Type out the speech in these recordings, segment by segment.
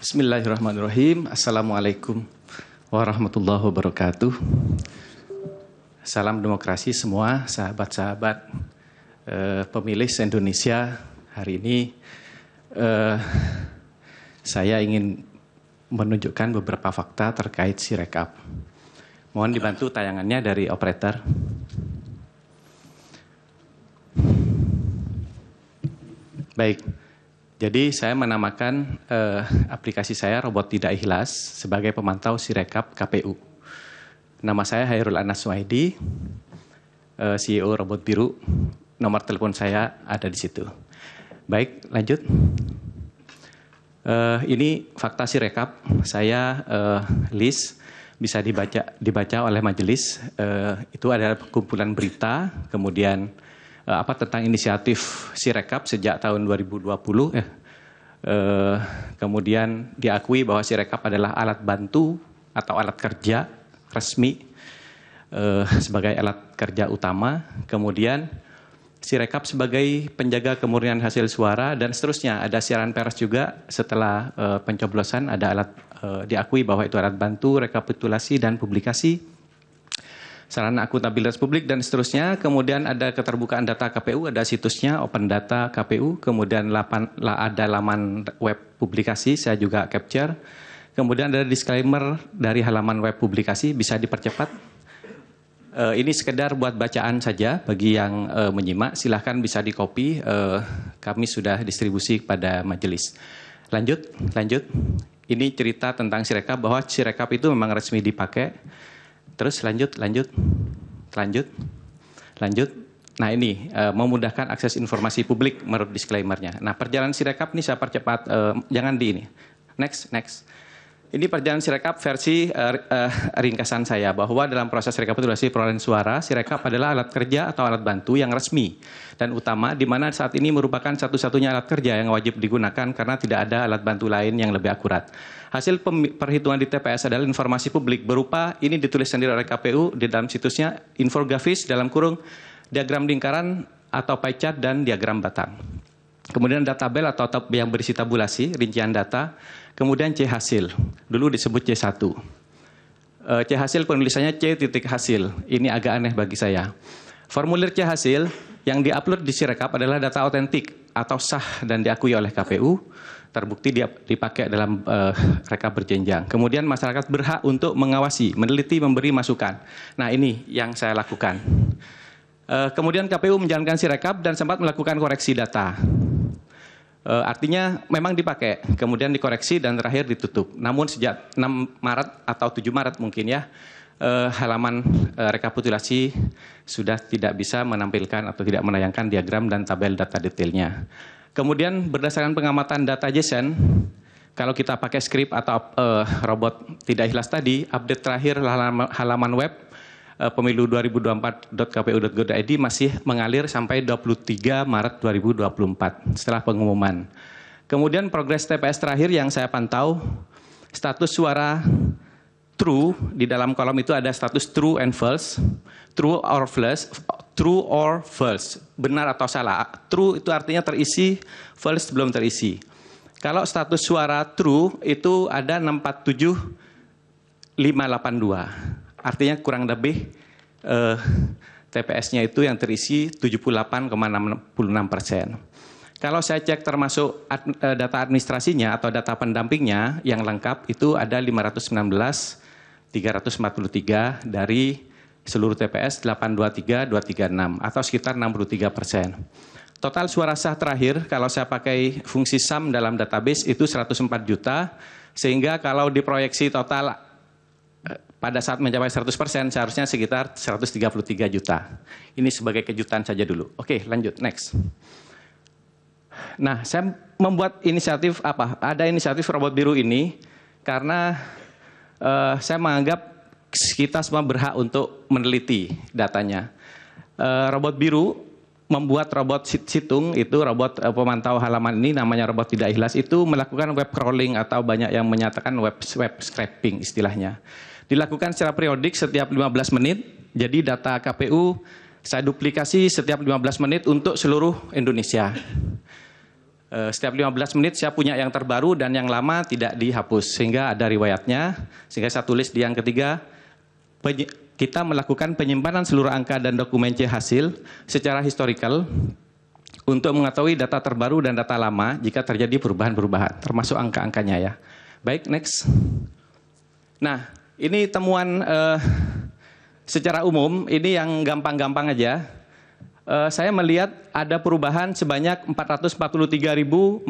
Bismillahirrahmanirrahim. Assalamualaikum warahmatullahi wabarakatuh. Salam demokrasi semua sahabat-sahabat eh, pemilih Indonesia. Hari ini eh, saya ingin menunjukkan beberapa fakta terkait Sirekap. Mohon dibantu tayangannya dari operator. Baik. Jadi saya menamakan eh, aplikasi saya Robot Tidak Ikhlas sebagai pemantau Sirekap KPU. Nama saya Hairul Anas Waidi, eh, CEO Robot Biru. Nomor telepon saya ada di situ. Baik, lanjut. Eh, ini fakta Sirekap. Saya eh, list bisa dibaca dibaca oleh majelis. Eh, itu adalah kumpulan berita, kemudian eh, apa tentang inisiatif Sirekap sejak tahun 2020 eh eh, kemudian diakui bahwa Sirekap adalah alat bantu atau alat kerja resmi eh, sebagai alat kerja utama, kemudian Sirekap sebagai penjaga kemurnian hasil suara dan seterusnya. Ada siaran pers juga setelah eh, pencoblosan ada alat eh, diakui bahwa itu alat bantu rekapitulasi dan publikasi sarana akuntabilitas publik dan seterusnya. Kemudian ada keterbukaan data KPU, ada situsnya Open Data KPU, kemudian lapan, ada laman web publikasi, saya juga capture. Kemudian ada disclaimer dari halaman web publikasi, bisa dipercepat. Uh, ini sekedar buat bacaan saja bagi yang uh, menyimak, silahkan bisa di copy. Uh, eh, kami sudah distribusi kepada majelis. Lanjut, lanjut. Ini cerita tentang Sirekap bahwa Sirekap itu memang resmi dipakai Terus lanjut, lanjut, lanjut, lanjut. Nah ini uh, memudahkan akses informasi publik menurut disclaimernya. Nah perjalanan sirekap ini saya percepat, uh, jangan di ini. Next, next. Ini perjalanan sirekap versi uh, uh, ringkasan saya bahwa dalam proses rekapitulasi perolehan suara, sirekap adalah alat kerja atau alat bantu yang resmi dan utama di mana saat ini merupakan satu-satunya alat kerja yang wajib digunakan karena tidak ada alat bantu lain yang lebih akurat. Hasil perhitungan di TPS adalah informasi publik berupa ini ditulis sendiri oleh KPU di dalam situsnya infografis dalam kurung diagram lingkaran atau pie chart dan diagram batang. Kemudian data bel atau yang berisi tabulasi, rincian data, Kemudian C hasil. Dulu disebut C1. E, C hasil penulisannya C titik hasil. Ini agak aneh bagi saya. Formulir C hasil yang diupload di Sirekap adalah data otentik atau sah dan diakui oleh KPU terbukti dipakai dalam e, rekap berjenjang. Kemudian masyarakat berhak untuk mengawasi, meneliti, memberi masukan. Nah ini yang saya lakukan. E, kemudian KPU menjalankan Sirekap dan sempat melakukan koreksi data. Eh, artinya memang dipakai, kemudian dikoreksi dan terakhir ditutup. Namun sejak 6 Maret atau 7 Maret mungkin ya, eh, halaman eh, rekapitulasi sudah tidak bisa menampilkan atau tidak menayangkan diagram dan tabel data detailnya. Kemudian berdasarkan pengamatan data JSON, kalau kita pakai script atau robot tidak ikhlas tadi, update terakhir halaman web Eh, pemilu 2024.kpu.go.id masih mengalir sampai 23 Maret 2024 setelah pengumuman. Kemudian progres TPS terakhir yang saya pantau, status suara true di dalam kolom itu ada status true and false, true or false, true or false, benar atau salah. True itu artinya terisi, false belum terisi. Kalau status suara true itu ada 647 dua Artinya kurang lebih eh, TPS-nya itu yang terisi 78,66 persen. Kalau saya cek termasuk ad, eh, data administrasinya atau data pendampingnya yang lengkap itu ada 519 343 dari seluruh TPS 823 236 atau sekitar 63 persen. Total suara sah terakhir kalau saya pakai fungsi SAM dalam database itu 104 juta sehingga kalau diproyeksi total pada saat mencapai 100% persen seharusnya sekitar 133 juta. Ini sebagai kejutan saja dulu. Oke, lanjut next. Nah, saya membuat inisiatif apa? Ada inisiatif robot biru ini karena uh, saya menganggap kita semua berhak untuk meneliti datanya. Uh, robot biru membuat robot situng itu robot uh, pemantau halaman ini namanya robot tidak ikhlas itu melakukan web crawling atau banyak yang menyatakan web web scraping istilahnya. Dilakukan secara periodik setiap 15 menit. Jadi data KPU saya duplikasi setiap 15 menit untuk seluruh Indonesia. Eh, setiap 15 menit saya punya yang terbaru dan yang lama tidak dihapus. Sehingga ada riwayatnya. Sehingga saya tulis di yang ketiga. Kita melakukan penyimpanan seluruh angka dan dokumen C hasil secara historical untuk mengetahui data terbaru dan data lama jika terjadi perubahan-perubahan, termasuk angka-angkanya ya. Baik, next. Nah, ini temuan eh, secara umum, ini yang gampang-gampang aja. Eh, saya melihat ada perubahan sebanyak 443.453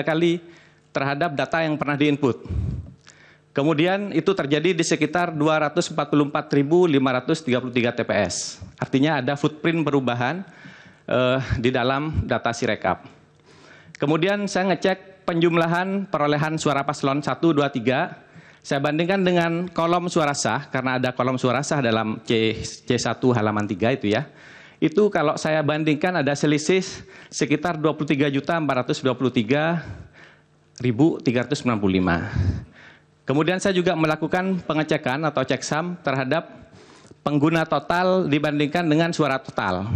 kali terhadap data yang pernah diinput. Kemudian itu terjadi di sekitar 244.533 TPS. Artinya ada footprint perubahan eh, di dalam data Sirekap. Kemudian saya ngecek penjumlahan perolehan suara paslon 1, 2, 3 saya bandingkan dengan kolom suara sah, karena ada kolom suara sah dalam C, C1 halaman 3 itu ya. Itu kalau saya bandingkan ada selisih sekitar 23.423.395. Kemudian saya juga melakukan pengecekan atau cek sam terhadap pengguna total dibandingkan dengan suara total.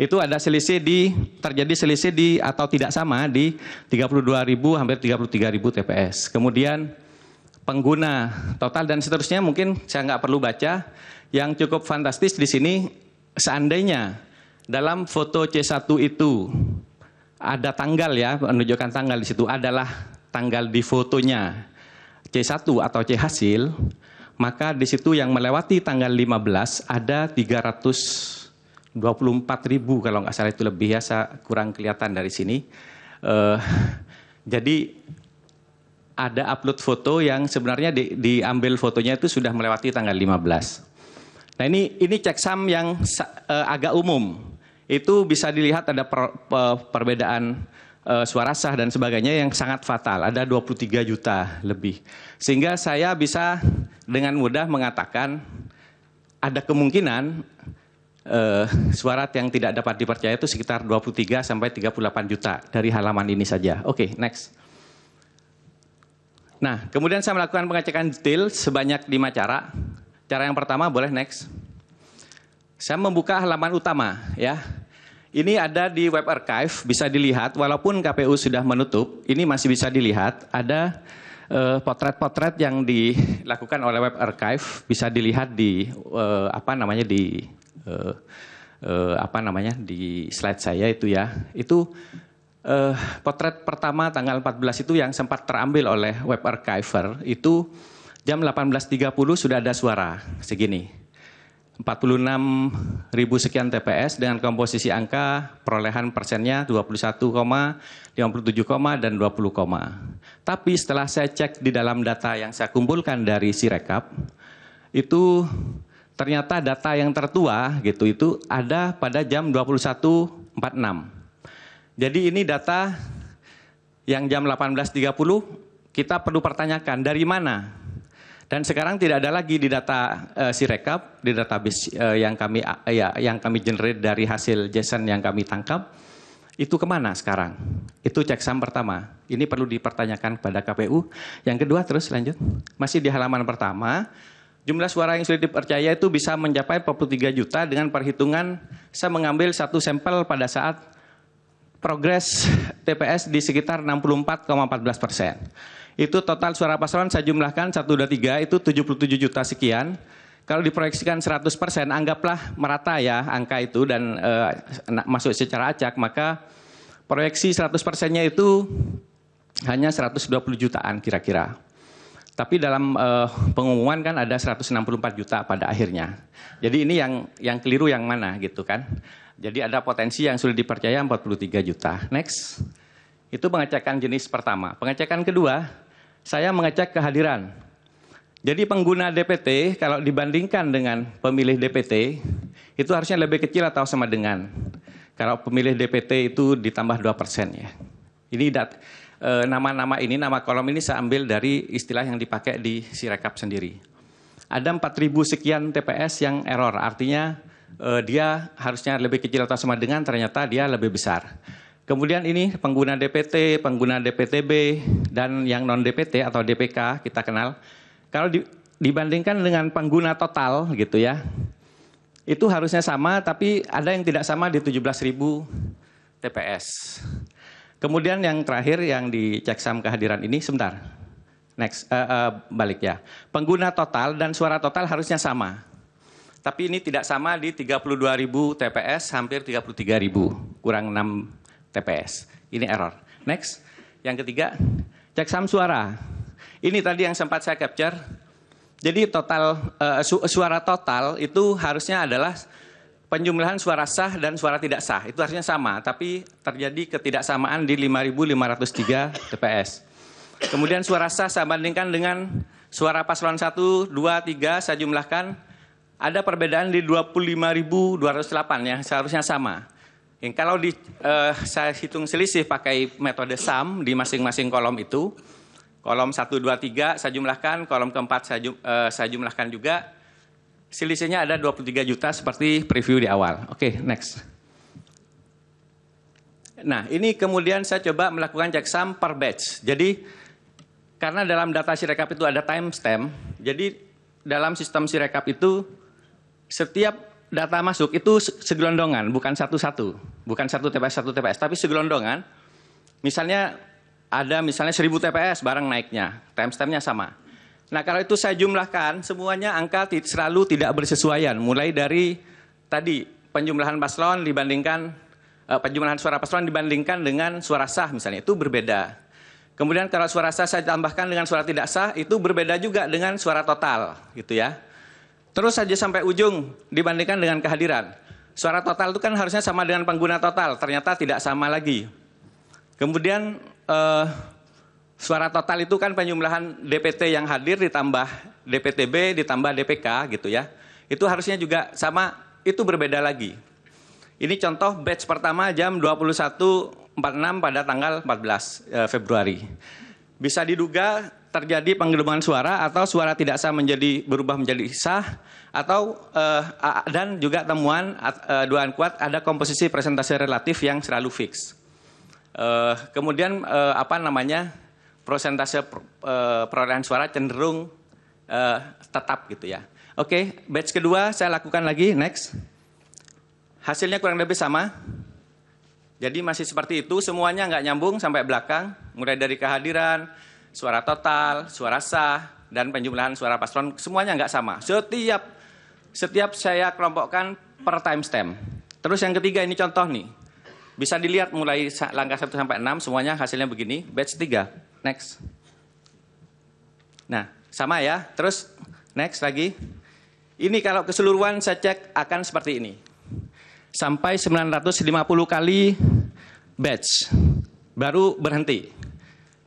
Itu ada selisih di terjadi selisih di atau tidak sama di 32.000 hampir 33.000 TPS. Kemudian pengguna total dan seterusnya mungkin saya nggak perlu baca. Yang cukup fantastis di sini seandainya dalam foto C1 itu ada tanggal ya, menunjukkan tanggal di situ adalah tanggal di fotonya C1 atau C hasil, maka di situ yang melewati tanggal 15 ada 324 ribu kalau nggak salah itu lebih ya, saya kurang kelihatan dari sini. Uh, jadi ada upload foto yang sebenarnya di, diambil fotonya itu sudah melewati tanggal 15. Nah ini ini ceksam yang uh, agak umum. Itu bisa dilihat ada per, per, perbedaan uh, suara sah dan sebagainya yang sangat fatal. Ada 23 juta lebih. Sehingga saya bisa dengan mudah mengatakan ada kemungkinan uh, suara yang tidak dapat dipercaya itu sekitar 23 sampai 38 juta dari halaman ini saja. Oke, okay, next. Nah, kemudian saya melakukan pengecekan detail sebanyak lima cara. Cara yang pertama boleh next. Saya membuka halaman utama ya. Ini ada di web archive, bisa dilihat walaupun KPU sudah menutup, ini masih bisa dilihat ada eh, potret-potret uh, yang dilakukan oleh web archive bisa dilihat di uh, apa namanya di uh, apa namanya di slide saya itu ya. Itu eh, potret pertama tanggal 14 itu yang sempat terambil oleh web archiver itu jam 18.30 sudah ada suara segini. 46 ribu sekian TPS dengan komposisi angka perolehan persennya 21, 57, dan 20, tapi setelah saya cek di dalam data yang saya kumpulkan dari Sirekap itu ternyata data yang tertua gitu itu ada pada jam 21.46 jadi ini data yang jam 18.30 kita perlu pertanyakan dari mana. Dan sekarang tidak ada lagi di data uh, eh, Sirekap, di database uh, yang kami uh, ya yang kami generate dari hasil JSON yang kami tangkap. Itu kemana sekarang? Itu cek ceksam pertama. Ini perlu dipertanyakan kepada KPU. Yang kedua terus lanjut. Masih di halaman pertama, jumlah suara yang sulit dipercaya itu bisa mencapai 43 juta dengan perhitungan saya mengambil satu sampel pada saat progres TPS di sekitar 64,14 persen. Itu total suara paslon saya jumlahkan 1, 2, 3 itu 77 juta sekian. Kalau diproyeksikan 100 persen, anggaplah merata ya angka itu dan e, masuk secara acak, maka proyeksi 100 persennya itu hanya 120 jutaan kira-kira. Tapi dalam e, pengumuman kan ada 164 juta pada akhirnya. Jadi ini yang yang keliru yang mana gitu kan? Jadi ada potensi yang sudah dipercaya 43 juta. Next. Itu pengecekan jenis pertama. Pengecekan kedua, saya mengecek kehadiran. Jadi pengguna DPT kalau dibandingkan dengan pemilih DPT itu harusnya lebih kecil atau sama dengan. Kalau pemilih DPT itu ditambah 2% ya. Ini dat, e, nama-nama ini, nama kolom ini saya ambil dari istilah yang dipakai di Sirekap sendiri. Ada 4.000 sekian TPS yang error, artinya uh, dia harusnya lebih kecil atau sama dengan ternyata dia lebih besar. Kemudian ini pengguna DPT, pengguna DPTB, dan yang non-DPT atau DPK kita kenal. Kalau di, dibandingkan dengan pengguna total gitu ya, itu harusnya sama tapi ada yang tidak sama di 17.000 TPS. Kemudian yang terakhir yang dicek sam kehadiran ini, sebentar, next, uh, uh, balik ya. Pengguna total dan suara total harusnya sama. Tapi ini tidak sama di 32.000 TPS, hampir 33.000, kurang 6 TPS. Ini error. Next. Yang ketiga, cek sam suara. Ini tadi yang sempat saya capture. Jadi total uh, suara total itu harusnya adalah penjumlahan suara sah dan suara tidak sah. Itu harusnya sama, tapi terjadi ketidaksamaan di 5.503 TPS. Kemudian suara sah saya bandingkan dengan suara paslon 1, 2, 3 saya jumlahkan ada perbedaan di 25.208 yang seharusnya sama. Yang kalau di, eh, saya hitung selisih pakai metode sum di masing-masing kolom itu, kolom 1, 2, 3 saya jumlahkan, kolom keempat saya, eh, saya jumlahkan juga, selisihnya ada 23 juta seperti preview di awal. Oke, okay, next. Nah, ini kemudian saya coba melakukan checksum per batch. Jadi, karena dalam data sirekap itu ada timestamp, jadi dalam sistem sirekap itu setiap data masuk itu segelondongan, bukan satu-satu, bukan satu TPS satu TPS, tapi segelondongan. Misalnya ada misalnya seribu TPS barang naiknya, timestampnya sama. Nah kalau itu saya jumlahkan semuanya angka selalu tidak bersesuaian, mulai dari tadi penjumlahan paslon dibandingkan eh, penjumlahan suara paslon dibandingkan dengan suara sah misalnya itu berbeda. Kemudian kalau suara sah saya tambahkan dengan suara tidak sah itu berbeda juga dengan suara total gitu ya. Terus saja sampai ujung dibandingkan dengan kehadiran. Suara total itu kan harusnya sama dengan pengguna total, ternyata tidak sama lagi. Kemudian eh, suara total itu kan penjumlahan DPT yang hadir ditambah DPTB ditambah DPK gitu ya. Itu harusnya juga sama, itu berbeda lagi. Ini contoh batch pertama jam 21.46 pada tanggal 14 eh, Februari. Bisa diduga terjadi penggelembungan suara atau suara tidak sah menjadi berubah menjadi sah atau uh, dan juga temuan uh, duaan kuat ada komposisi presentasi relatif yang selalu fix. Uh, kemudian uh, apa namanya prosentase uh, perolehan suara cenderung uh, tetap gitu ya. Oke, okay, batch kedua saya lakukan lagi next. Hasilnya kurang lebih sama. Jadi masih seperti itu, semuanya nggak nyambung sampai belakang, mulai dari kehadiran, suara total, suara sah, dan penjumlahan suara paslon semuanya nggak sama. Setiap setiap saya kelompokkan per timestamp. Terus yang ketiga ini contoh nih. Bisa dilihat mulai langkah 1 sampai 6 semuanya hasilnya begini, batch 3. Next. Nah, sama ya. Terus next lagi. Ini kalau keseluruhan saya cek akan seperti ini. Sampai 950 kali batch baru berhenti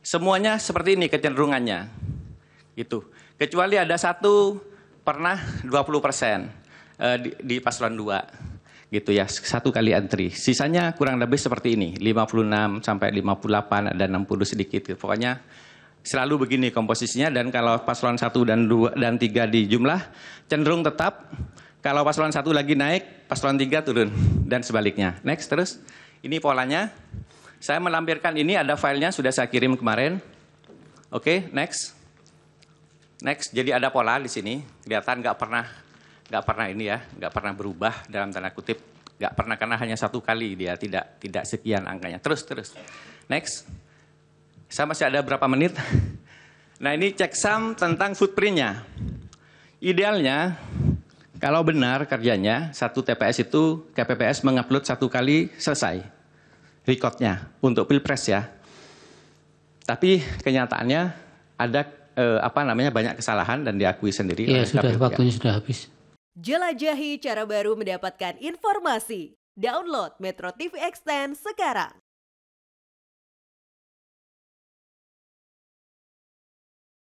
semuanya seperti ini kecenderungannya. Gitu. Kecuali ada satu pernah 20 persen uh, di, di paslon 2 gitu ya satu kali antri sisanya kurang lebih seperti ini 56 sampai 58 ada 60 sedikit pokoknya selalu begini komposisinya dan kalau paslon 1 dan 2 dan 3 di jumlah cenderung tetap kalau paslon 1 lagi naik paslon 3 turun dan sebaliknya next terus ini polanya saya melampirkan ini ada filenya sudah saya kirim kemarin. Oke, okay, next. Next, jadi ada pola di sini. Kelihatan nggak pernah nggak pernah ini ya, nggak pernah berubah dalam tanda kutip. Nggak pernah karena hanya satu kali dia tidak tidak sekian angkanya. Terus terus. Next. Saya masih ada berapa menit? Nah ini cek checksum tentang footprintnya. Idealnya kalau benar kerjanya satu TPS itu KPPS mengupload satu kali selesai recordnya untuk pilpres ya. Tapi kenyataannya ada eh, apa namanya banyak kesalahan dan diakui sendiri. Iya sudah KPU, ya. waktunya ya. sudah habis. Jelajahi cara baru mendapatkan informasi. Download Metro TV Extend sekarang.